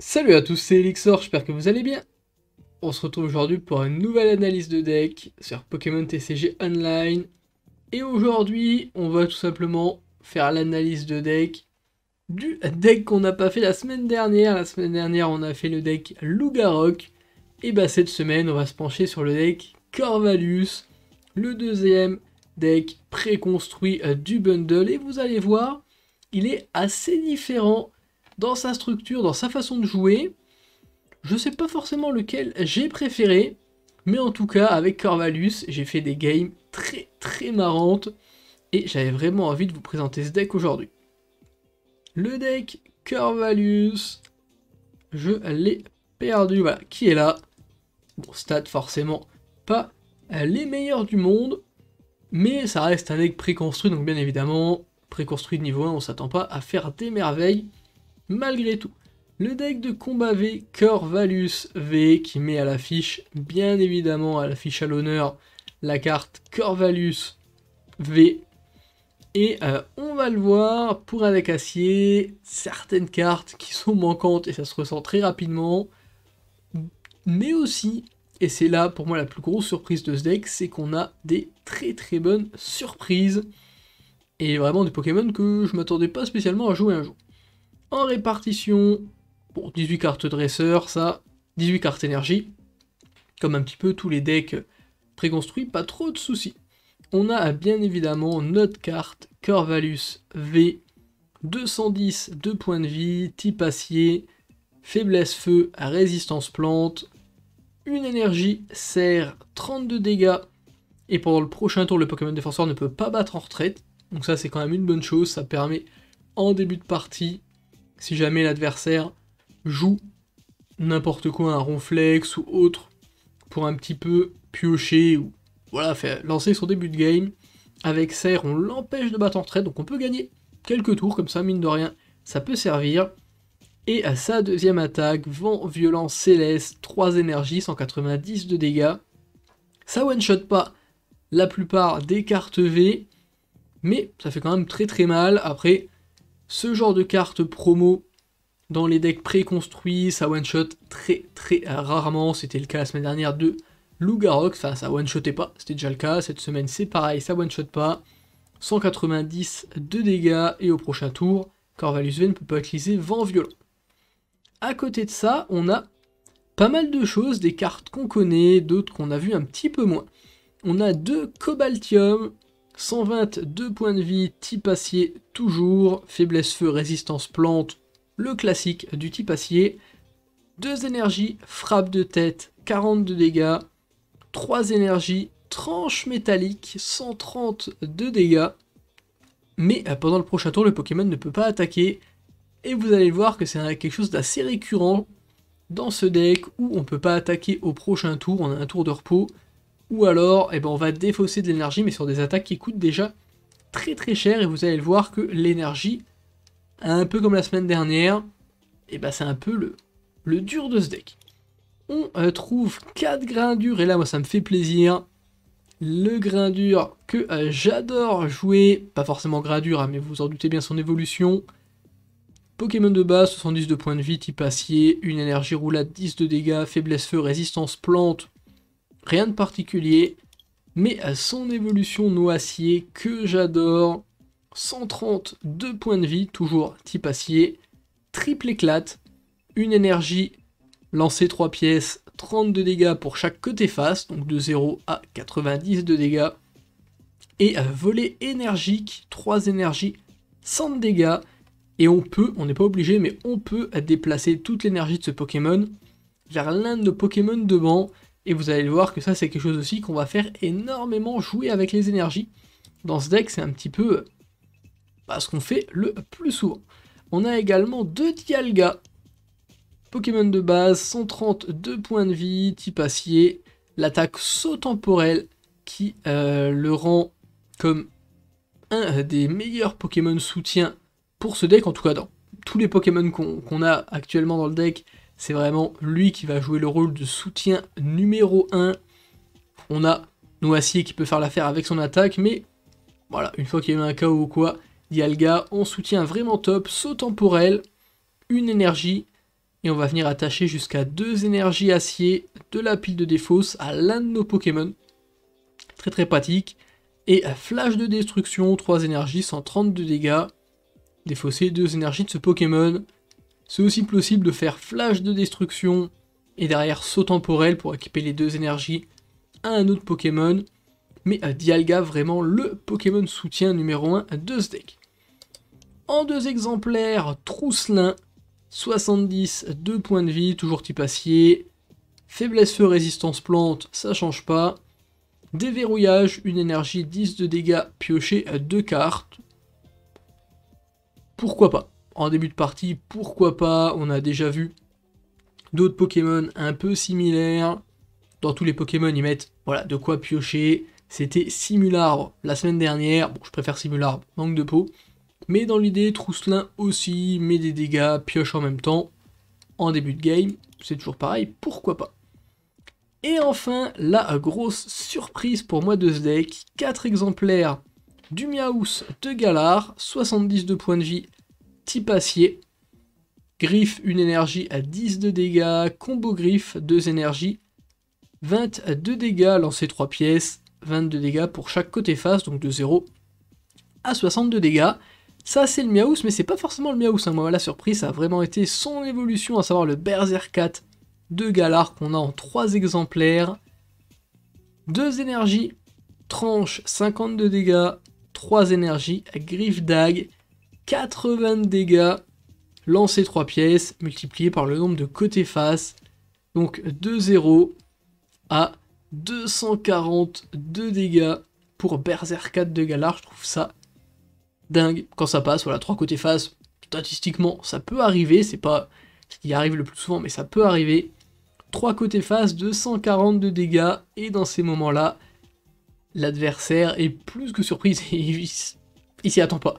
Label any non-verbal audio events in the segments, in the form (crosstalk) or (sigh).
Salut à tous, c'est Elixor, j'espère que vous allez bien. On se retrouve aujourd'hui pour une nouvelle analyse de deck sur Pokémon TCG Online. Et aujourd'hui, on va tout simplement faire l'analyse de deck du deck qu'on n'a pas fait la semaine dernière. La semaine dernière, on a fait le deck Lugarok. Et bah cette semaine, on va se pencher sur le deck Corvalus, le deuxième deck préconstruit euh, du bundle. Et vous allez voir, il est assez différent dans sa structure, dans sa façon de jouer. Je sais pas forcément lequel j'ai préféré, mais en tout cas, avec Corvalus, j'ai fait des games très très marrantes et j'avais vraiment envie de vous présenter ce deck aujourd'hui. Le deck Corvalus, je l'ai perdu, voilà, qui est là. Bon, stats forcément pas les meilleurs du monde, mais ça reste un deck préconstruit, donc bien évidemment, préconstruit de niveau 1, on s'attend pas à faire des merveilles malgré tout. Le deck de combat V, Corvalus V, qui met à l'affiche, bien évidemment à l'affiche à l'honneur, la carte Corvalus V. Et euh, on va le voir, pour un deck acier, certaines cartes qui sont manquantes, et ça se ressent très rapidement, mais aussi et c'est là pour moi la plus grosse surprise de ce deck, c'est qu'on a des très très bonnes surprises. Et vraiment des Pokémon que je m'attendais pas spécialement à jouer un jour. En répartition, bon, 18 cartes dresseur, ça, 18 cartes énergie. Comme un petit peu tous les decks préconstruits, pas trop de soucis. On a bien évidemment notre carte Corvalus V, 210 2 points de vie, type acier, faiblesse feu, résistance plante, une énergie, serre, 32 dégâts, et pendant le prochain tour, le Pokémon défenseur ne peut pas battre en retraite, donc ça c'est quand même une bonne chose, ça permet en début de partie si jamais l'adversaire joue n'importe quoi, un ronflex ou autre, pour un petit peu piocher ou voilà, faire lancer son début de game, avec Serre, on l'empêche de battre en trait, donc on peut gagner quelques tours comme ça, mine de rien, ça peut servir. Et à sa deuxième attaque, vent violent céleste, 3 énergies, 190 de dégâts. Ça one-shot pas la plupart des cartes V, mais ça fait quand même très très mal. Après, ce genre de carte promo dans les decks préconstruits, ça one-shot très très rarement. C'était le cas la semaine dernière de Lugarok, enfin ça one-shotait pas, c'était déjà le cas. Cette semaine c'est pareil, ça one-shot pas. 190 de dégâts et au prochain tour, Corvalus V peut pas utiliser Vent Violent. À côté de ça, on a pas mal de choses, des cartes qu'on connaît, d'autres qu'on a vu un petit peu moins. On a deux Cobaltium, 122 points de vie, type acier toujours, faiblesse feu, résistance plante, le classique du type acier. 2 énergies, frappe de tête, 42 dégâts. 3 énergies, tranche métallique, 130 dégâts. Mais euh, pendant le prochain tour, le Pokémon ne peut pas attaquer. Et vous allez voir que c'est quelque chose d'assez récurrent dans ce deck où on ne peut pas attaquer au prochain tour, on a un tour de repos. Ou alors, eh ben, on va défausser de l'énergie, mais sur des attaques qui coûtent déjà très très cher. Et vous allez le voir que l'énergie, un peu comme la semaine dernière, et eh ben, c'est un peu le, le dur de ce deck. On euh, trouve 4 grains durs, et là, moi, ça me fait plaisir. Le grain dur que euh, j'adore jouer, pas forcément grain dur, hein, mais vous en doutez bien son évolution. Pokémon de base, 70 de points de vie, type acier, une énergie roulade, 10 de dégâts, faiblesse feu, résistance plante, Rien de particulier, mais à son évolution noacier que j'adore. 132 points de vie, toujours type acier, triple éclate, une énergie, lancer 3 pièces, 32 dégâts pour chaque côté face, donc de 0 à 90 de dégâts, et un volet énergique, 3 énergies, 100 dégâts, et on peut, on n'est pas obligé, mais on peut déplacer toute l'énergie de ce Pokémon vers l'un de nos Pokémon devant, et vous allez voir que ça, c'est quelque chose aussi qu'on va faire énormément jouer avec les énergies. Dans ce deck, c'est un petit peu euh, ce qu'on fait le plus souvent. On a également deux Dialga. Pokémon de base, 132 points de vie, type acier. L'attaque saut temporel qui euh, le rend comme un des meilleurs Pokémon soutien pour ce deck, en tout cas dans tous les Pokémon qu'on a actuellement dans le deck, c'est vraiment lui qui va jouer le rôle de soutien numéro 1. On a Noacier qui peut faire l'affaire avec son attaque, mais voilà, une fois qu'il y a eu un KO ou quoi, Dialga, on soutient vraiment top, saut temporel, une énergie, et on va venir attacher jusqu'à deux énergies acier de la pile de défausse à l'un de nos Pokémon. Très très pratique. Et flash de destruction, 3 énergies, 132 dégâts. Défausser 2 énergies de ce Pokémon. C'est aussi possible de faire flash de destruction et derrière saut temporel pour équiper les deux énergies à un autre Pokémon, mais à Dialga vraiment le Pokémon soutien numéro 1 de ce deck. En deux exemplaires, Trousselin, 70, 2 points de vie, toujours type acier, faiblesse feu, résistance plante, ça change pas, déverrouillage, une énergie 10 de dégâts Piocher, à 2 cartes, pourquoi pas en début de partie, pourquoi pas, on a déjà vu d'autres Pokémon un peu similaires. Dans tous les Pokémon, ils mettent voilà, de quoi piocher. C'était Simularbre la semaine dernière. je préfère Simularbre, manque de peau. Mais dans l'idée, Trousselin aussi met des dégâts, pioche en même temps. En début de game, c'est toujours pareil, pourquoi pas. Et enfin, la grosse surprise pour moi de ce deck, 4 exemplaires du Miaus de Galar, 72 points de vie type acier. Griffe, une énergie à 10 de dégâts. Combo griffe, 2 énergies. 20 à 2 dégâts, lancer 3 pièces. 22 dégâts pour chaque côté face, donc de 0 à 62 dégâts. Ça, c'est le Miaous, mais c'est pas forcément le Miaous. Hein. Moi, la surprise, ça a vraiment été son évolution, à savoir le Berserk 4 de Galar qu'on a en 3 exemplaires. 2 énergies, tranche 52 dégâts, 3 énergies, griffe dague. 80 dégâts. Lancer 3 pièces multiplié par le nombre de côtés face. Donc de 0 à 240 de dégâts pour Berserk 4 de Galar. Je trouve ça dingue quand ça passe. Voilà, 3 côtés face. Statistiquement, ça peut arriver. C'est pas ce qui arrive le plus souvent, mais ça peut arriver. 3 côtés face, 240 de dégâts. Et dans ces moments-là, l'adversaire est plus que surprise. (laughs) il s'y attend pas.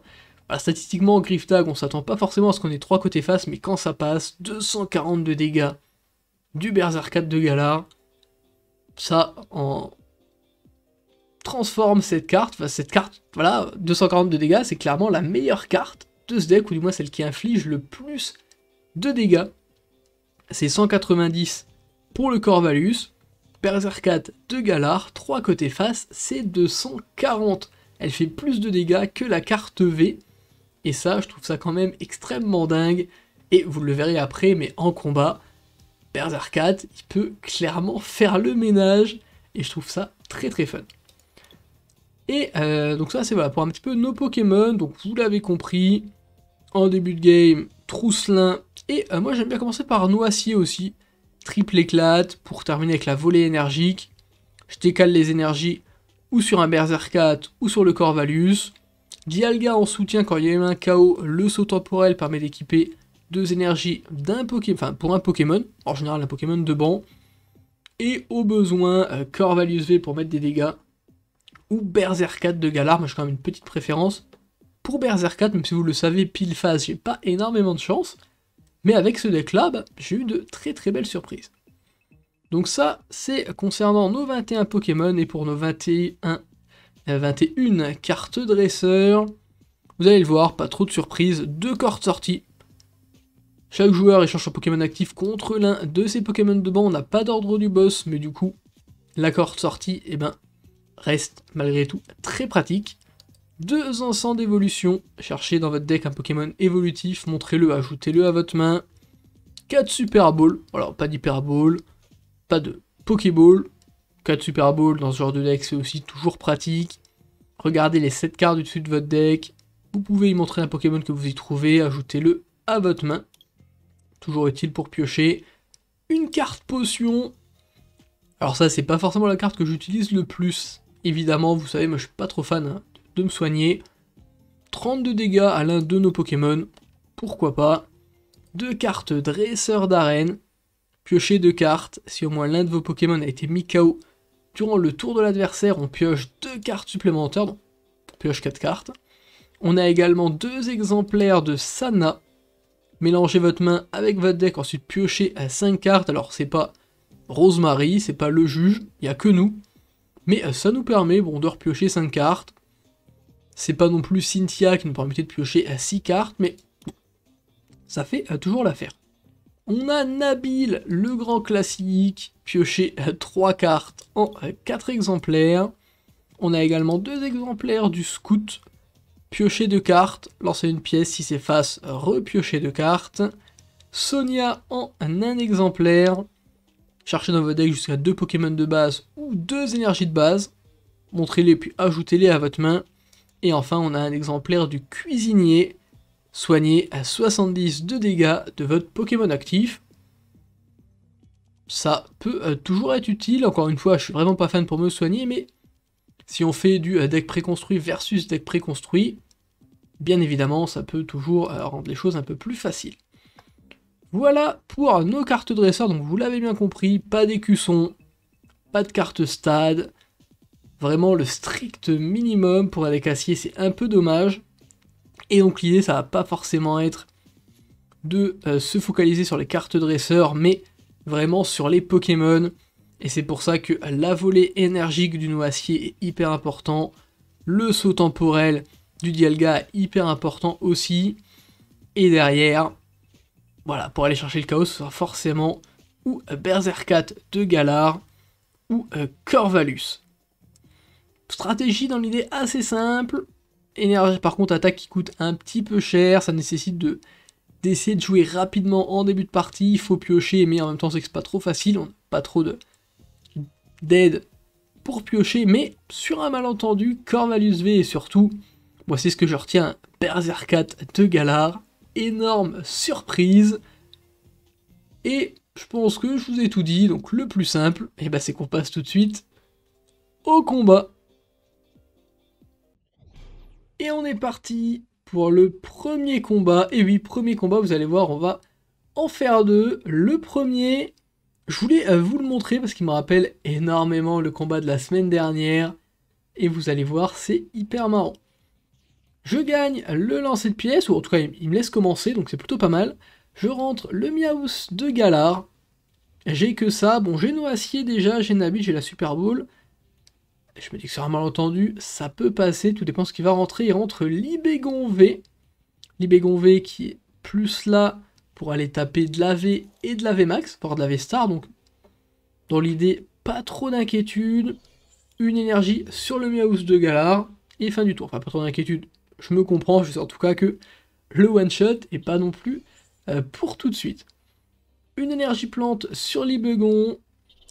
Ah, statistiquement, en Griff Tag, on s'attend pas forcément à ce qu'on ait 3 côtés face, mais quand ça passe, de dégâts du Berserkade de Galar, ça en transforme cette carte, cette carte, voilà, 242 dégâts, c'est clairement la meilleure carte de ce deck, ou du moins celle qui inflige le plus de dégâts. C'est 190 pour le Corvalus, Berserkade de Galar, 3 côtés face, c'est 240. Elle fait plus de dégâts que la carte V, et ça, je trouve ça quand même extrêmement dingue. Et vous le verrez après, mais en combat, Berserkat, il peut clairement faire le ménage. Et je trouve ça très très fun. Et euh, donc ça, c'est voilà pour un petit peu nos Pokémon. Donc vous l'avez compris, en début de game, Trousselin. Et euh, moi, j'aime bien commencer par Noacier aussi. Triple éclate pour terminer avec la volée énergique. Je décale les énergies ou sur un Berserkat, ou sur le Corvalus. Dialga en soutien quand il y a eu un KO, le saut temporel permet d'équiper deux énergies d'un pour un Pokémon, en général un Pokémon de banc, et au besoin euh, Corvalius V pour mettre des dégâts, ou Berserkade de Galar, moi j'ai quand même une petite préférence pour Berserkade, même si vous le savez, pile phase, j'ai pas énormément de chance, mais avec ce deck là, bah, j'ai eu de très très belles surprises. Donc ça, c'est concernant nos 21 Pokémon, et pour nos 21 21 cartes dresseur. Vous allez le voir, pas trop de surprises, deux cordes sorties. Chaque joueur échange un Pokémon actif contre l'un de ses Pokémon de banc. On n'a pas d'ordre du boss, mais du coup, la corde sortie eh ben, reste malgré tout très pratique. Deux encens d'évolution. Cherchez dans votre deck un Pokémon évolutif, montrez-le, ajoutez-le à votre main. 4 Super Balls. Alors, pas d'Hyper Ball, pas de Pokéball, Super Bowl, dans ce genre de deck, c'est aussi toujours pratique. Regardez les 7 cartes du dessus de votre deck. Vous pouvez y montrer un Pokémon que vous y trouvez, ajoutez-le à votre main. Toujours utile pour piocher. Une carte potion. Alors ça, c'est pas forcément la carte que j'utilise le plus. Évidemment, vous savez, moi je suis pas trop fan hein, de me soigner. 32 dégâts à l'un de nos Pokémon. Pourquoi pas. Deux cartes dresseur d'arène. piocher deux cartes. Si au moins l'un de vos Pokémon a été mis KO, Durant le tour de l'adversaire, on pioche deux cartes supplémentaires, donc on pioche quatre cartes. On a également deux exemplaires de Sana. Mélangez votre main avec votre deck, ensuite piochez à 5 cartes. Alors c'est pas Rosemary, c'est pas le juge, il n'y a que nous. Mais euh, ça nous permet bon, de repiocher 5 cartes. C'est pas non plus Cynthia qui nous permettait de piocher à 6 cartes, mais ça fait euh, toujours l'affaire. On a Nabil, le grand classique, piocher 3 cartes en 4 exemplaires. On a également 2 exemplaires du scout, piocher 2 cartes, lancer une pièce si c'est face, repiocher 2 cartes. Sonia en un exemplaire, cherchez dans votre deck jusqu'à 2 Pokémon de base ou 2 énergies de base, montrez-les puis ajoutez-les à votre main. Et enfin, on a un exemplaire du cuisinier, Soigner à 70 de dégâts de votre Pokémon actif. Ça peut euh, toujours être utile. Encore une fois, je suis vraiment pas fan pour me soigner, mais si on fait du euh, deck préconstruit versus deck préconstruit, bien évidemment, ça peut toujours euh, rendre les choses un peu plus faciles. Voilà pour nos cartes dresseurs. Donc vous l'avez bien compris, pas d'écusson, pas de carte stade. Vraiment le strict minimum pour aller cassier, c'est un peu dommage. Et donc l'idée, ça va pas forcément être de euh, se focaliser sur les cartes dresseurs, mais vraiment sur les Pokémon. Et c'est pour ça que la volée énergique du noacier est hyper important. Le saut temporel du Dialga est hyper important aussi. Et derrière, voilà, pour aller chercher le chaos, ce sera forcément ou euh, Berserkat de Galar ou euh, Corvalus. Stratégie dans l'idée assez simple, Énergie par contre attaque qui coûte un petit peu cher, ça nécessite de d'essayer de jouer rapidement en début de partie, il faut piocher, mais en même temps c'est que c'est pas trop facile, on n'a pas trop de d'aide pour piocher, mais sur un malentendu, Corvalius V et surtout, moi c'est ce que je retiens, Berserkat 4 de Galar, énorme surprise, et je pense que je vous ai tout dit, donc le plus simple, eh ben, c'est qu'on passe tout de suite au combat. Et on est parti pour le premier combat. Et oui, premier combat, vous allez voir, on va en faire deux. Le premier, je voulais euh, vous le montrer parce qu'il me rappelle énormément le combat de la semaine dernière. Et vous allez voir, c'est hyper marrant. Je gagne le lancer de pièce. ou en tout cas, il me laisse commencer, donc c'est plutôt pas mal. Je rentre le Miaus de Galar. J'ai que ça. Bon, j'ai nos déjà, j'ai Nabi, j'ai la Super Bowl. Je me dis que c'est un malentendu, ça peut passer, tout dépend ce qui va rentrer. Il rentre l'Ibégon V. L'Ibégon V qui est plus là pour aller taper de la V et de la V max, voire de la V star. Donc, dans l'idée, pas trop d'inquiétude. Une énergie sur le Miaus de Galar. Et fin du tour. Enfin, pas trop d'inquiétude. Je me comprends, je sais en tout cas que le one shot est pas non plus euh, pour tout de suite. Une énergie plante sur l'Ibegon,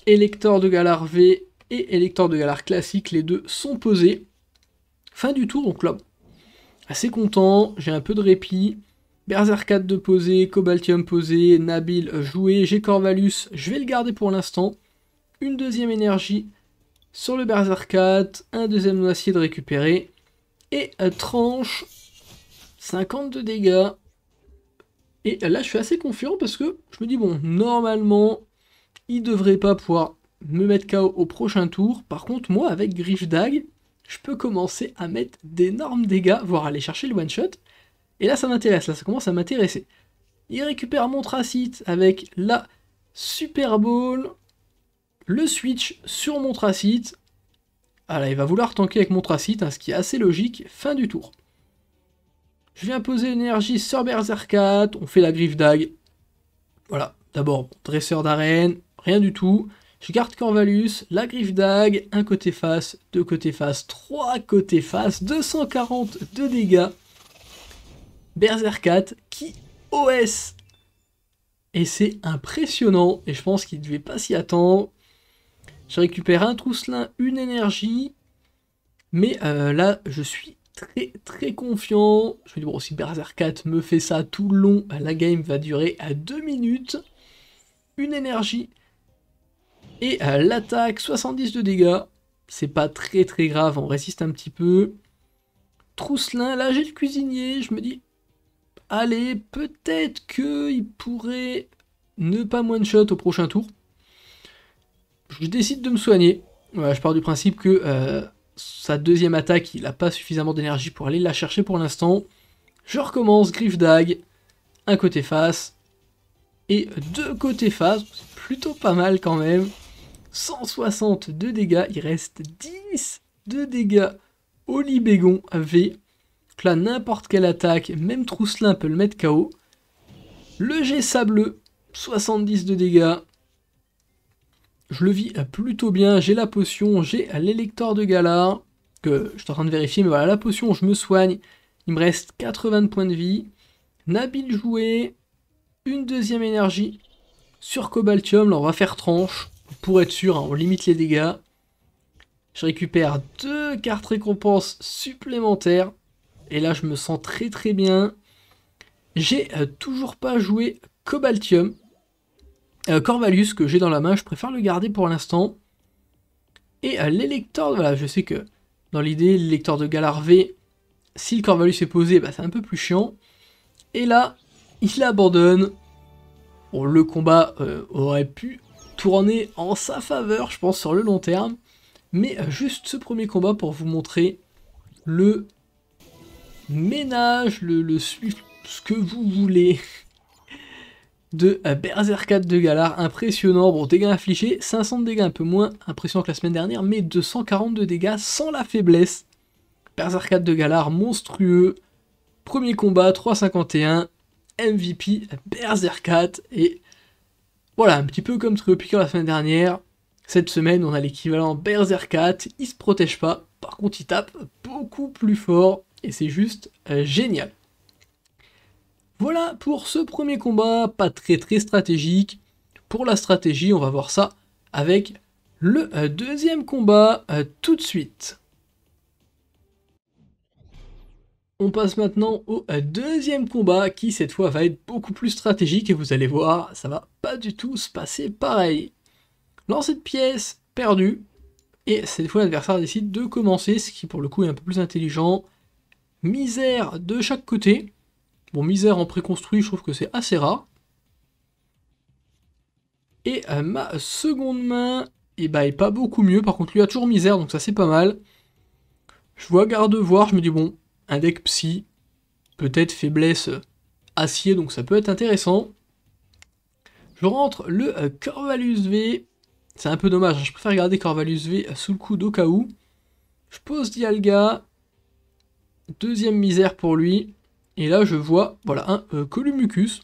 Élector de Galar V et Électeur de Galar classique, les deux sont posés. Fin du tour, donc là, assez content, j'ai un peu de répit. Berserkade de posé, Cobaltium posé, Nabil joué, j'ai Corvalus, je vais le garder pour l'instant. Une deuxième énergie sur le Berserkade, un deuxième nocier de récupérer, et tranche, 52 dégâts. Et là, je suis assez confiant parce que je me dis, bon, normalement, il devrait pas pouvoir me mettre KO au prochain tour. Par contre, moi, avec Griff Dag, je peux commencer à mettre d'énormes dégâts, voire aller chercher le one-shot. Et là, ça m'intéresse, là, ça commence à m'intéresser. Il récupère mon Tracite avec la Super Bowl. le switch sur mon Tracite. Ah là, il va vouloir tanker avec mon Tracite, hein, ce qui est assez logique. Fin du tour. Je viens poser l'énergie sur Berserkat, on fait la griffe dag. Voilà, d'abord, dresseur d'arène, rien du tout. Je garde Corvalus, la griffe d'Ag, un côté face, deux côtés face, trois côtés face, 240 de dégâts. Berserkat qui OS et c'est impressionnant et je pense qu'il ne devait pas s'y attendre. Je récupère un trousselin, une énergie, mais euh, là je suis très très confiant. Je me dis bon si Berserkat me fait ça tout le long, bah, la game va durer à 2 minutes. Une énergie, et l'attaque, 70 de dégâts. C'est pas très très grave, on résiste un petit peu. Trousselin, là j'ai le cuisinier, je me dis... Allez, peut-être qu'il pourrait ne pas one-shot au prochain tour. Je décide de me soigner. je pars du principe que euh, sa deuxième attaque, il n'a pas suffisamment d'énergie pour aller la chercher pour l'instant. Je recommence, griffe un côté face, et deux côtés face, plutôt pas mal quand même. 160 de dégâts. Il reste 10 de dégâts au Libégon V. Donc là, n'importe quelle attaque, même Trousselin peut le mettre KO. Le G sableux, 70 de dégâts. Je le vis plutôt bien. J'ai la potion, j'ai l'électeur de Gala que je suis en train de vérifier. Mais voilà, la potion, je me soigne. Il me reste 80 points de vie. Nabil joué. Une deuxième énergie sur Cobaltium. Là, on va faire tranche pour être sûr, hein, on limite les dégâts. Je récupère deux cartes récompenses supplémentaires. Et là, je me sens très très bien. J'ai euh, toujours pas joué Cobaltium. Euh, Corvalius, que j'ai dans la main, je préfère le garder pour l'instant. Et euh, l'électeur, voilà, je sais que dans l'idée, l'électeur de Galarvé, si le Corvalius est posé, bah, c'est un peu plus chiant. Et là, il abandonne. le combat euh, aurait pu tourner en sa faveur, je pense, sur le long terme. Mais euh, juste ce premier combat pour vous montrer le ménage, le, le ce que vous voulez de euh, Berserk 4 de Galar, impressionnant, bon dégâts infligés, 500 de dégâts un peu moins impressionnant que la semaine dernière, mais 242 dégâts sans la faiblesse, Berserk 4 de Galar monstrueux, premier combat 351, MVP Berserk 4 et voilà, un petit peu comme Picard la semaine dernière. Cette semaine, on a l'équivalent Berserk 4. Il se protège pas. Par contre, il tape beaucoup plus fort. Et c'est juste euh, génial. Voilà pour ce premier combat. Pas très très stratégique. Pour la stratégie, on va voir ça avec le euh, deuxième combat euh, tout de suite. On passe maintenant au euh, deuxième combat qui cette fois va être beaucoup plus stratégique et vous allez voir, ça va pas du tout se passer pareil. Lancer de pièce, perdu, et cette fois l'adversaire décide de commencer, ce qui pour le coup est un peu plus intelligent. Misère de chaque côté. Bon, misère en préconstruit, je trouve que c'est assez rare. Et euh, ma seconde main, et eh ben, bah pas beaucoup mieux. Par contre, lui a toujours misère, donc ça c'est pas mal. Je vois garde voir, je me dis bon, un deck psy, peut-être faiblesse acier, donc ça peut être intéressant. Je rentre le euh, Corvalus V. C'est un peu dommage, hein, je préfère garder Corvalus V euh, sous le coude au cas où. Je pose Dialga. Deuxième misère pour lui. Et là, je vois, voilà, un euh, Columucus.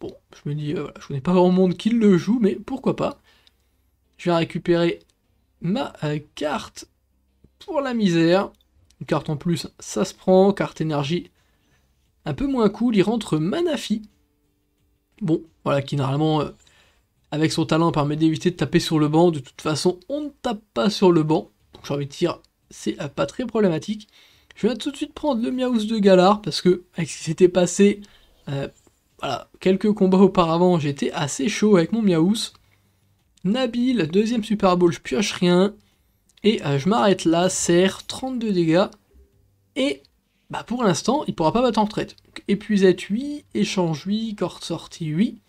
Bon, je me dis, je ne je connais pas grand monde qui le joue, mais pourquoi pas. Je vais récupérer ma carte pour la misère. Une carte en plus, ça se prend. Carte énergie, un peu moins cool. Il rentre Manafi. Bon, voilà, qui normalement, euh, avec son talent, permet d'éviter de taper sur le banc. De toute façon, on ne tape pas sur le banc. Donc j'ai envie de dire, c'est euh, pas très problématique. Je vais tout de suite prendre le Miaus de Galar, parce que, avec ce qui s'était passé, euh, voilà, quelques combats auparavant, j'étais assez chaud avec mon Miaus. Nabil, deuxième Super Bowl, je pioche rien. Et euh, je m'arrête là, serre, 32 dégâts. Et bah, pour l'instant, il pourra pas battre en retraite. épuisette 8, échange 8, corde sortie 8.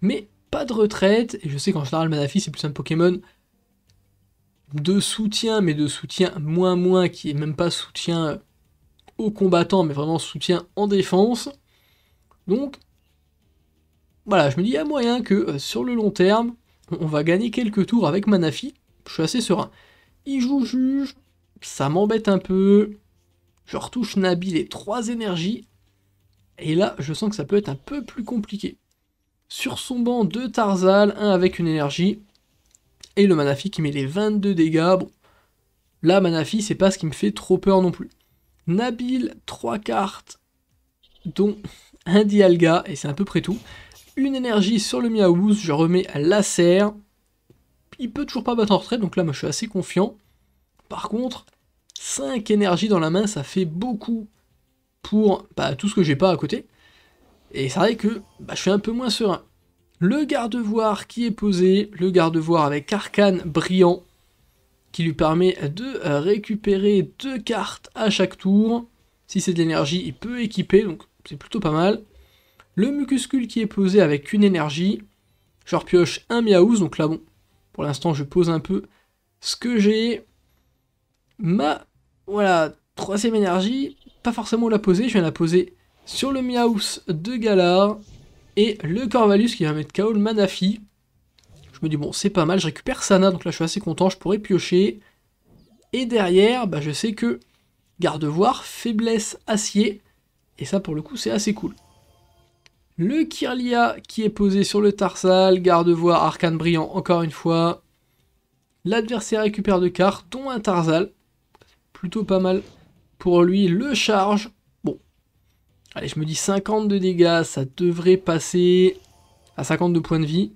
Mais pas de retraite. Et je sais qu'en général, Manafi, c'est plus un Pokémon de soutien, mais de soutien moins moins, qui est même pas soutien euh, aux combattants, mais vraiment soutien en défense. Donc, voilà, je me dis, il y a moyen que euh, sur le long terme, on va gagner quelques tours avec Manafi. Je suis assez serein il joue juge, ça m'embête un peu. Je retouche Nabil les trois énergies. Et là, je sens que ça peut être un peu plus compliqué. Sur son banc, deux Tarzal, un avec une énergie. Et le Manafi qui met les 22 dégâts. Bon, là, Manafi, c'est pas ce qui me fait trop peur non plus. Nabil, trois cartes, dont un Dialga, et c'est à peu près tout. Une énergie sur le Miaouz, je remets à Serre, il peut toujours pas battre en retrait, donc là moi je suis assez confiant. Par contre, 5 énergies dans la main, ça fait beaucoup pour bah, tout ce que j'ai pas à côté. Et c'est vrai que bah, je suis un peu moins serein. Le garde gardevoir qui est posé, le garde gardevoir avec arcane brillant, qui lui permet de récupérer deux cartes à chaque tour. Si c'est de l'énergie, il peut équiper, donc c'est plutôt pas mal. Le mucuscule qui est posé avec une énergie. Je repioche un Miaouz, donc là bon, pour l'instant, je pose un peu ce que j'ai. Ma, voilà, troisième énergie, pas forcément la poser, je viens la poser sur le Miaus de Gala et le Corvalus qui va mettre KO le Manafi. Je me dis bon c'est pas mal, je récupère Sana, donc là je suis assez content, je pourrais piocher. Et derrière, bah, je sais que garde-voir, faiblesse, acier, et ça pour le coup c'est assez cool. Le Kirlia qui est posé sur le Tarsal, garde voix arcane brillant encore une fois. L'adversaire récupère deux cartes, dont un Tarsal. Plutôt pas mal pour lui. Le charge. Bon. Allez, je me dis 50 de dégâts, ça devrait passer à 52 points de vie.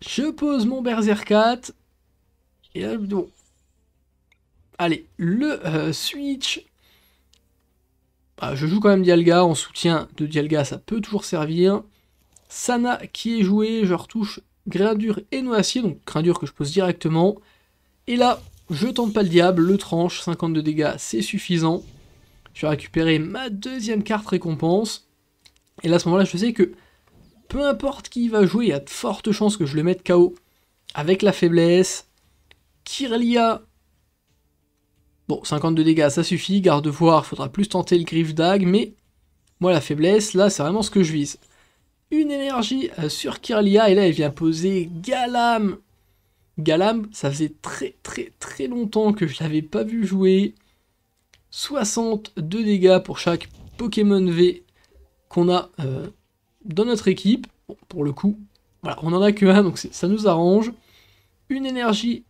Je pose mon Berserk Et là, bon. Allez, le euh, switch bah, je joue quand même Dialga, en soutien de Dialga, ça peut toujours servir. Sana qui est joué, je retouche Grindur et Noacier, donc dur que je pose directement. Et là, je tente pas le diable, le tranche, 52 dégâts, c'est suffisant. Je vais récupérer ma deuxième carte récompense. Et là, à ce moment-là, je sais que peu importe qui va jouer, il y a de fortes chances que je le mette KO. Avec la faiblesse, Kirlia Bon, 52 dégâts, ça suffit. Garde voir, faudra plus tenter le griffe d'ag, mais moi la faiblesse, là c'est vraiment ce que je vise. Une énergie euh, sur Kirlia, et là elle vient poser Galam. Galam, ça faisait très très très longtemps que je l'avais pas vu jouer. 62 dégâts pour chaque Pokémon V qu'on a euh, dans notre équipe. pour le coup, voilà, on en a que un, donc ça nous arrange. Une énergie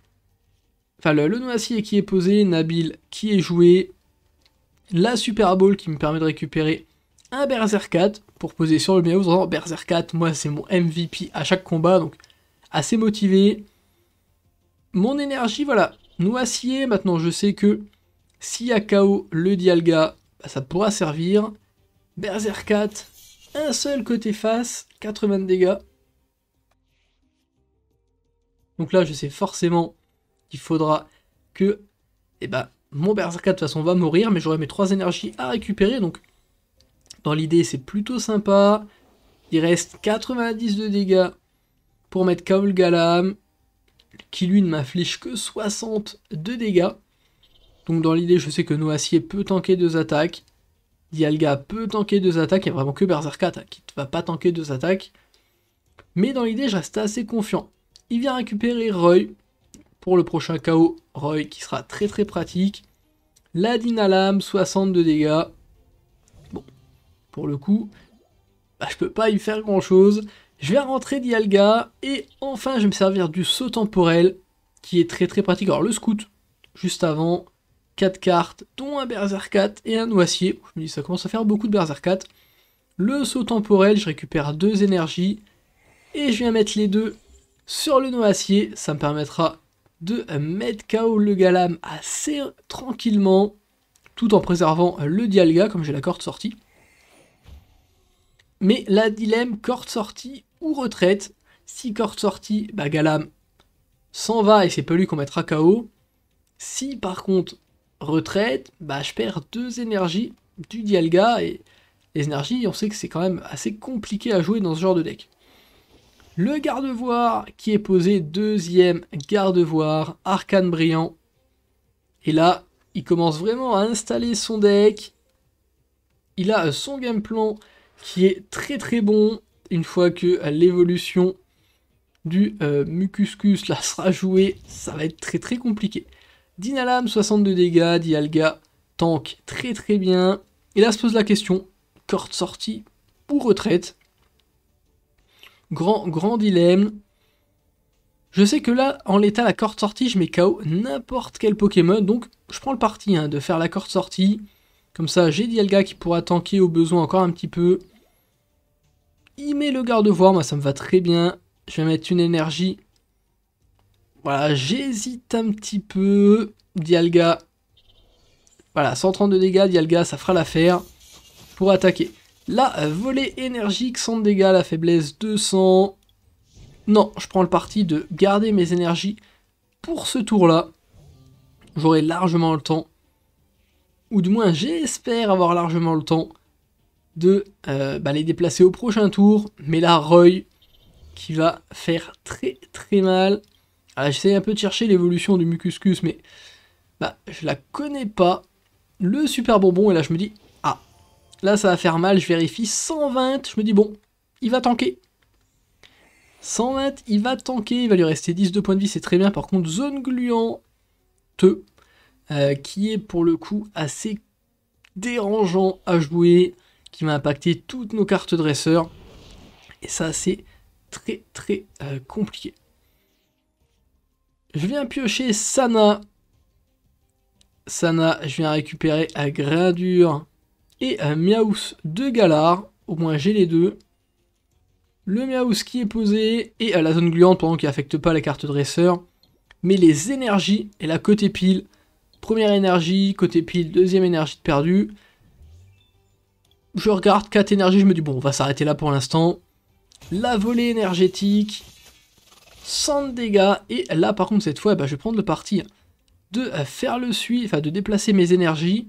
Enfin, le, Noisier qui est posé, Nabil qui est joué, la Super Bowl qui me permet de récupérer un Berserkat, 4 pour poser sur le meilleur en 4, moi, c'est mon MVP à chaque combat, donc assez motivé. Mon énergie, voilà, Noisier, Maintenant, je sais que si y KO le Dialga, bah, ça pourra servir. Berserk 4, un seul côté face, 80 dégâts. Donc là, je sais forcément il faudra que eh ben, mon Berserkat de toute façon va mourir, mais j'aurai mes trois énergies à récupérer. Donc dans l'idée c'est plutôt sympa. Il reste 90 de dégâts pour mettre Kaol Galam, qui lui ne m'inflige que 60 de dégâts. Donc dans l'idée je sais que Noacier peut tanker deux attaques. Dialga peut tanker deux attaques, il n'y a vraiment que Berserkat qui ne va pas tanker deux attaques. Mais dans l'idée, je reste assez confiant. Il vient récupérer Roy, pour le prochain KO Roy qui sera très très pratique. La Dynalame, 62 dégâts. Bon, pour le coup, bah, je peux pas y faire grand chose. Je vais rentrer Dialga et enfin je vais me servir du saut temporel qui est très très pratique. Alors le scout, juste avant, 4 cartes, dont un Berserk et un noacier. Je me dis ça commence à faire beaucoup de Berserk Le saut temporel, je récupère deux énergies et je viens mettre les deux sur le noacier. Ça me permettra de mettre KO le Galam assez tranquillement, tout en préservant euh, le Dialga, comme j'ai la corde sortie. Mais la dilemme corde sortie ou retraite. Si corde sortie, bah Galam s'en va et c'est pas lui qu'on mettra KO. Si par contre retraite, bah je perds deux énergies du Dialga et les énergies, on sait que c'est quand même assez compliqué à jouer dans ce genre de deck. Le garde-voire qui est posé, deuxième garde-voire, arcane brillant. Et là, il commence vraiment à installer son deck. Il a euh, son game plan qui est très très bon une fois que euh, l'évolution du euh, Mucuscus (laughs) sera jouée, ça va être très très compliqué. Dinalam 62 dégâts, Dialga tank très très bien. Et là se pose la question, corde sortie ou retraite Grand, grand dilemme. Je sais que là, en l'état, la corde sortie, je mets KO n'importe quel Pokémon, donc je prends le parti hein, de faire la corde sortie. Comme ça, j'ai Dialga qui pourra tanker au besoin encore un petit peu. Il met le garde voix moi ça me va très bien. Je vais mettre une énergie. Voilà, j'hésite un petit peu. Dialga. Voilà, 132 dégâts, Dialga, ça fera l'affaire pour attaquer. La volée énergique, sans dégâts, la faiblesse 200. Non, je prends le parti de garder mes énergies pour ce tour-là. J'aurai largement le temps, ou du moins j'espère avoir largement le temps, de euh, bah, les déplacer au prochain tour. Mais la Roy, qui va faire très très mal. Ah, J'essaye un peu de chercher l'évolution du Mucuscus, mais bah, je la connais pas. Le Super Bonbon, et là je me dis, Là, ça va faire mal, je vérifie. 120, je me dis, bon, il va tanker. 120, il va tanker, il va lui rester 10 de points de vie, c'est très bien. Par contre, zone gluante, euh, qui est pour le coup assez dérangeant à jouer, qui va impacter toutes nos cartes dresseurs. Et ça, c'est très très euh, compliqué. Je viens piocher Sana. Sana, je viens récupérer à gradure et un Miaus de galard. Au moins j'ai les deux. Le Miaus qui est posé et la zone gluante pendant qu'il n'affecte pas la carte dresseur. Mais les énergies et la côté pile. Première énergie, côté pile, deuxième énergie de perdu. Je regarde 4 énergies, je me dis bon on va s'arrêter là pour l'instant. La volée énergétique, 100 dégâts. Et là par contre cette fois bah, je vais prendre le parti de faire le suivi, enfin de déplacer mes énergies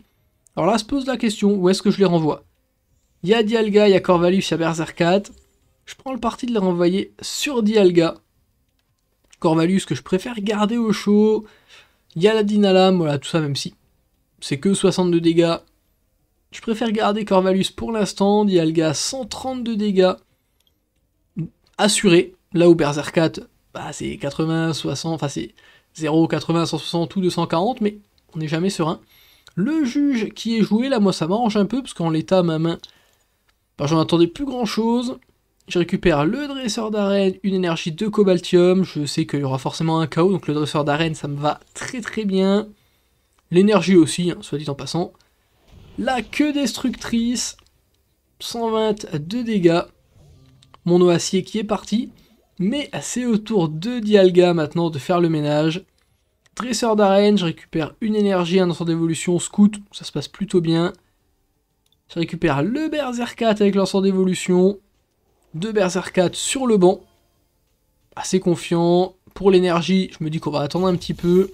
alors là se pose la question, où est-ce que je les renvoie Il y a Dialga, il y a Corvalus, il y a Berserkat. Je prends le parti de les renvoyer sur Dialga. Corvalus que je préfère garder au chaud. Il y a la Dinalam, voilà, tout ça même si c'est que 62 dégâts. Je préfère garder Corvalus pour l'instant, Dialga 132 dégâts assuré, là où Berserkat, bah, c'est 80, 60, enfin c'est 0, 80, 160 ou 240, mais on n'est jamais serein. Le juge qui est joué, là, moi, ça m'arrange un peu, parce qu'en l'état, ma main, bah, j'en attendais plus grand-chose. Je récupère le dresseur d'arène, une énergie de cobaltium. Je sais qu'il y aura forcément un chaos donc le dresseur d'arène, ça me va très très bien. L'énergie aussi, hein, soit dit en passant. La queue destructrice, 120 de dégâts. Mon oacier qui est parti. Mais c'est au tour de Dialga maintenant de faire le ménage. Dresseur d'arène, je récupère une énergie, un lanceur d'évolution, scout, ça se passe plutôt bien. Je récupère le Berserk 4 avec l'ensemble d'évolution. Deux Berserk sur le banc. Assez confiant. Pour l'énergie, je me dis qu'on va attendre un petit peu.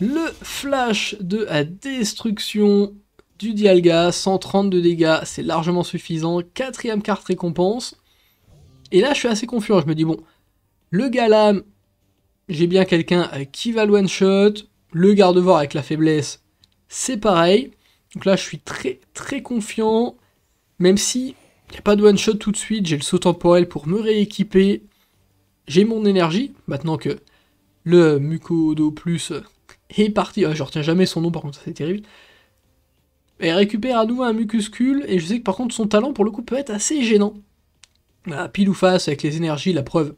Le flash de la destruction du Dialga, 130 de dégâts, c'est largement suffisant. Quatrième carte récompense. Et là, je suis assez confiant. Je me dis, bon, le Galam, j'ai bien quelqu'un qui va le one shot, le garde-voir avec la faiblesse, c'est pareil. Donc là, je suis très très confiant, même si il n'y a pas de one shot tout de suite, j'ai le saut temporel pour me rééquiper, j'ai mon énergie, maintenant que le Mucodo Plus est parti, ah, je retiens jamais son nom par contre, c'est terrible. Et récupère à nouveau un Mucuscule, et je sais que par contre son talent pour le coup peut être assez gênant. pile ou face avec les énergies, la preuve,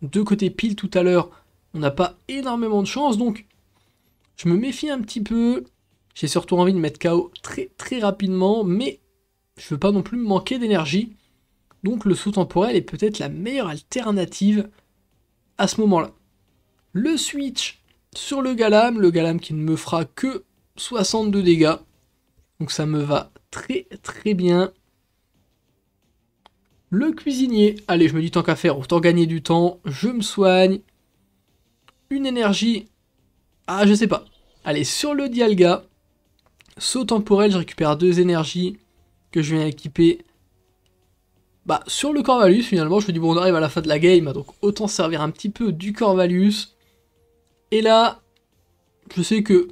de côté pile tout à l'heure, on n'a pas énormément de chance, donc je me méfie un petit peu. J'ai surtout envie de mettre KO très très rapidement, mais je veux pas non plus me manquer d'énergie. Donc le saut temporel est peut-être la meilleure alternative à ce moment-là. Le switch sur le Galam, le Galam qui ne me fera que 62 dégâts. Donc ça me va très très bien. Le cuisinier, allez je me dis tant qu'à faire, autant gagner du temps, je me soigne, une énergie. Ah, je sais pas. Allez, sur le Dialga, saut temporel, je récupère deux énergies que je viens équiper. Bah, sur le Corvalus, finalement, je me dis, bon, on arrive à la fin de la game, donc autant servir un petit peu du Corvalus. Et là, je sais que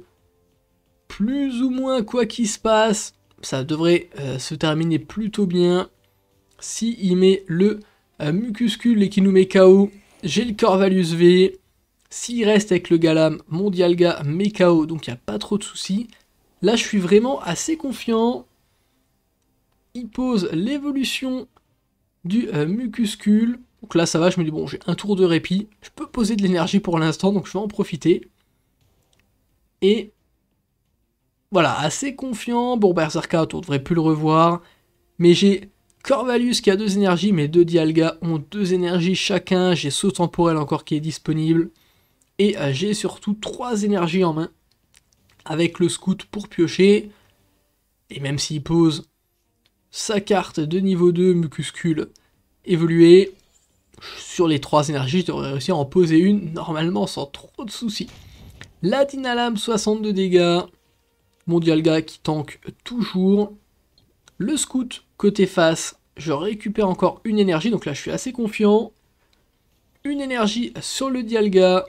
plus ou moins quoi qu'il se passe, ça devrait euh, se terminer plutôt bien. Si il met le euh, Mucuscule et qu'il nous met KO, j'ai le Corvalus V. S'il reste avec le Galam, mon Dialga donc il n'y a pas trop de soucis. Là, je suis vraiment assez confiant. Il pose l'évolution du euh, Mucuscule. Donc là, ça va, je me dis, bon, j'ai un tour de répit. Je peux poser de l'énergie pour l'instant, donc je vais en profiter. Et voilà, assez confiant. Bon, Berserker, on ne devrait plus le revoir. Mais j'ai Corvalius qui a deux énergies. Mes deux Dialga ont deux énergies chacun. J'ai Saut Temporel encore qui est disponible. Et euh, j'ai surtout trois énergies en main avec le scout pour piocher. Et même s'il pose sa carte de niveau 2 Mucuscule évoluée, sur les trois énergies, je devrais à en poser une normalement sans trop de soucis. La Dynalame 62 dégâts, mon Dialga qui tank toujours. Le scout côté face, je récupère encore une énergie, donc là je suis assez confiant. Une énergie sur le Dialga,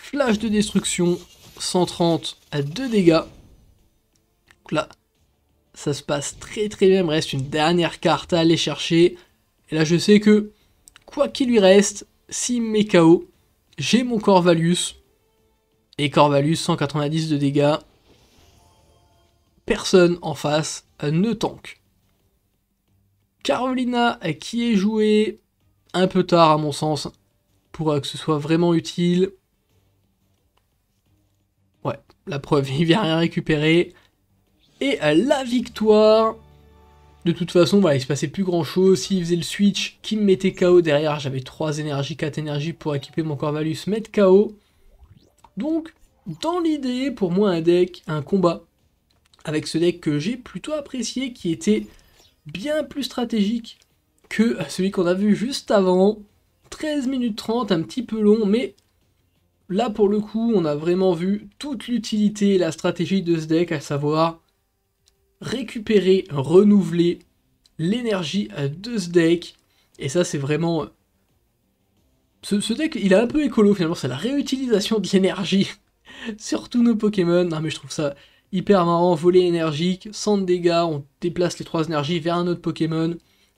Flash de destruction, 130 à 2 dégâts. là, ça se passe très très bien. Il me reste une dernière carte à aller chercher. Et là, je sais que, quoi qu'il lui reste, si met KO, j'ai mon Corvalus. Et Corvalus, 190 de dégâts. Personne en face ne tank. Carolina, qui est jouée un peu tard à mon sens, pour que ce soit vraiment utile. La preuve, (laughs) il vient rien récupérer. Et la victoire de toute façon, voilà, il se passait plus grand chose. S'il faisait le switch, qui me mettait KO derrière, j'avais 3 énergies, 4 énergies pour équiper mon Corvalus, mettre KO. Donc, dans l'idée, pour moi, un deck, un combat avec ce deck que j'ai plutôt apprécié, qui était bien plus stratégique que celui qu'on a vu juste avant. 13 minutes 30, un petit peu long, mais là pour le coup, on a vraiment vu toute l'utilité et la stratégie de ce deck, à savoir récupérer, renouveler l'énergie euh, de ce deck. Et ça, c'est vraiment... Euh, ce, deck, il est un peu écolo finalement, c'est la réutilisation de l'énergie (laughs) sur tous nos Pokémon. Non mais je trouve ça hyper marrant, voler énergique, sans de dégâts, on déplace les trois énergies vers un autre Pokémon.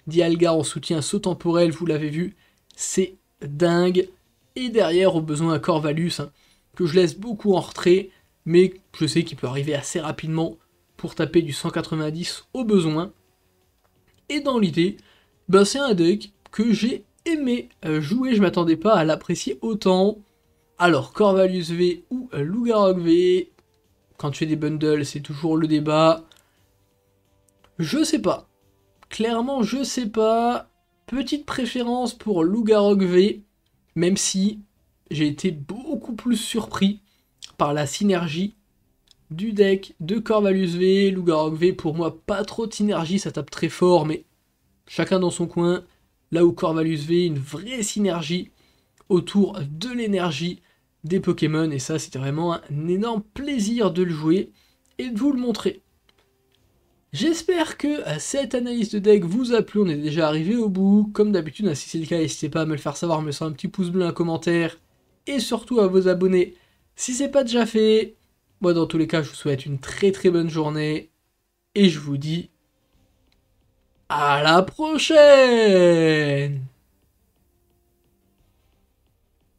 Dialga en soutien, saut temporel, vous l'avez vu, c'est dingue et derrière au besoin un Corvalus, hein, que je laisse beaucoup en retrait, mais je sais qu'il peut arriver assez rapidement pour taper du 190 au besoin. Et dans l'idée, ben c'est un deck que j'ai aimé euh, jouer, je m'attendais pas à l'apprécier autant. Alors Corvalus V ou euh, Lugarok V, quand tu fais des bundles, c'est toujours le débat. Je sais pas. Clairement, je sais pas. Petite préférence pour Lugarok V même si j'ai été beaucoup plus surpris par la synergie du deck de Corvalus V, Lugarog V. Pour moi, pas trop de synergie, ça tape très fort, mais chacun dans son coin. Là où Corvalus V, une vraie synergie autour de l'énergie des Pokémon. Et ça, c'était vraiment un énorme plaisir de le jouer et de vous le montrer. J'espère que euh, cette analyse de deck vous a plu, on est déjà arrivé au bout. Comme d'habitude, hein, si c'est le cas, n'hésitez pas à me le faire savoir en me un petit pouce bleu, un commentaire, et surtout à vous abonner si c'est pas déjà fait. Moi, dans tous les cas, je vous souhaite une très très bonne journée, et je vous dis à la prochaine